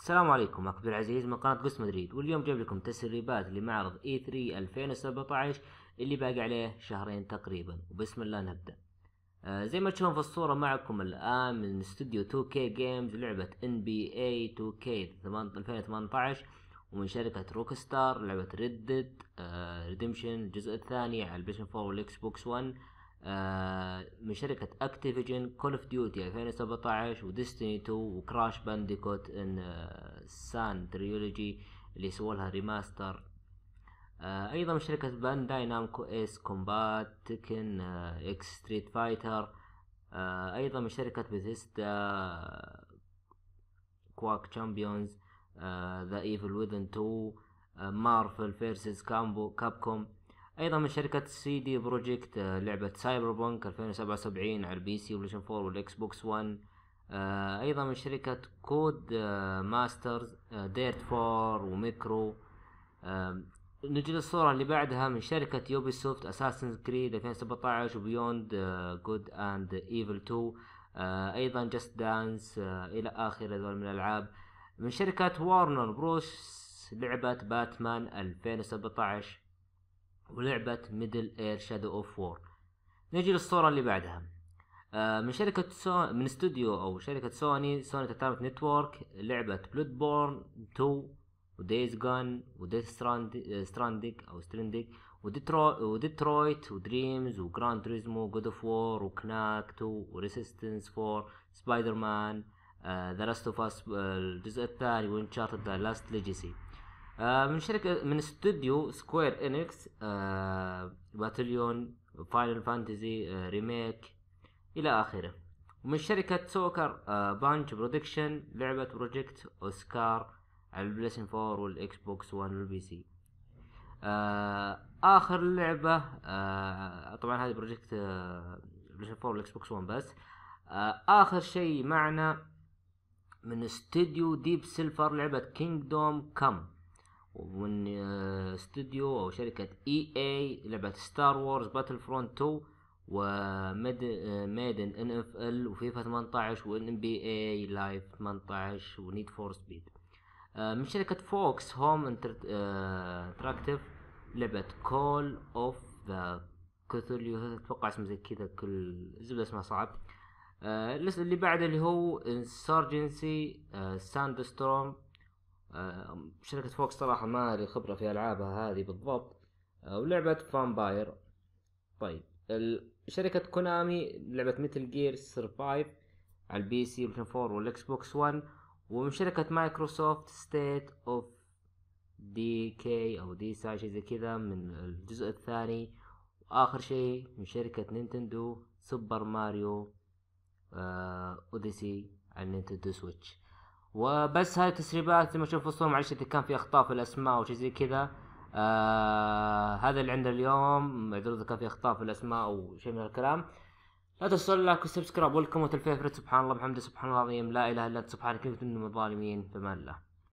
السلام عليكم عبد العزيز من قناة قس مدريد واليوم جايب لكم تسريبات لمعرض E3 2017 اللي باقي عليه شهرين تقريبا وبسم الله نبدأ آه زي ما تشوفون في الصورة معكم الآن من استوديو 2K Games لعبة NBA 2K 2018 ومن شركة روكستار لعبة ريد ديد ريدمشن الجزء الثاني على البلايستيشن 4 والإكس بوكس 1 آه، من شركة اكتيفجن كول اوف ديوتي 2017 وديستني 2 وكراش بانديكوت ان سان تريولوجي اللي سووا لها ريماستر آه، ايضا من شركة بانداي نامكو ايس كومبات تكن اكس ستريت فايتر ايضا من شركة بثيستا كواك تشامبيونز ذا ايفل ويذن 2 مارفل فيرسز كامبو كابكوم ايضا من شركة سي دي بروجكت لعبة سايبر بونك 2077 على البي سي والبلايستيشن 4 والاكس بوكس 1 آه، ايضا من شركة كود ماسترز ديرت 4 وميكرو آه، نجي للصورة اللي بعدها من شركة يوبي سوفت اساسن كريد 2017 وبيوند جود اند ايفل 2 ايضا جاست آه، دانس الى اخر هذول من الالعاب من شركة وارنر بروس لعبة باتمان 2017 ولعبة ميدل اير شادو اوف وور نجي للصورة اللي بعدها آه، من شركة سو... من استوديو او شركة سوني سوني تتابت نتورك لعبة بلود بورن 2 وديز جان وديث ستراندك او سترنديك وديترو... وديترويت ودريمز وجراند تريزمو جود اوف وور وكناك 2 وريسيستنس 4 سبايدر مان ذا لاست اوف اس الجزء الثاني وانشارتد ذا لاست ليجسي آه، من شركه من استوديو سكوير انكس آه، باتليون فاينل فانتزي آه، ريميك الى اخره ومن شركة سوكر بانش برودكشن لعبة بروجكت اوسكار على البلايستيشن 4 والاكس بوكس 1 والبي سي اخر لعبة آه طبعا هذه بروجكت آه بلايستيشن 4 والاكس بوكس 1 بس آه اخر شيء معنا من استوديو ديب سيلفر لعبة دوم كم ومن آه، استوديو او شركه اي اي لعبه ستار وورز باتل فرونت 2 وميد ميدن ان اف ال وفيفا 18 وان بي اي لايف 18 ونيد فور سبيد من شركة فوكس هوم انتراكتيف لعبة كول اوف ذا كوثوليو اتوقع اسمه زي كذا كل زبدة اسمها صعب آه، اللي بعده اللي هو انسرجنسي ساند ستورم شركة فوكس صراحة ما لي خبرة في ألعابها هذه بالضبط آه، ولعبة فامباير طيب شركة كونامي لعبة متل جير سرفايف على البي سي والبلاي 4 والاكس بوكس 1 ومن شركة مايكروسوفت ستيت اوف دي كي او دي ساي شيء زي كذا من الجزء الثاني واخر شيء من شركة نينتندو سوبر ماريو اوديسي على نينتندو سويتش وبس هاي التسريبات زي ما تشوف الصور معلش آه، اذا كان في اخطاء في الاسماء او شيء زي كذا آه هذا اللي عندنا اليوم معذور اذا كان في اخطاء في الاسماء او شيء من الكلام لا تنسوا اللايك والسبسكرايب والكومنت الفيفورت سبحان الله بحمده سبحان الله العظيم لا اله الا انت سبحانك كنت من الظالمين بما الله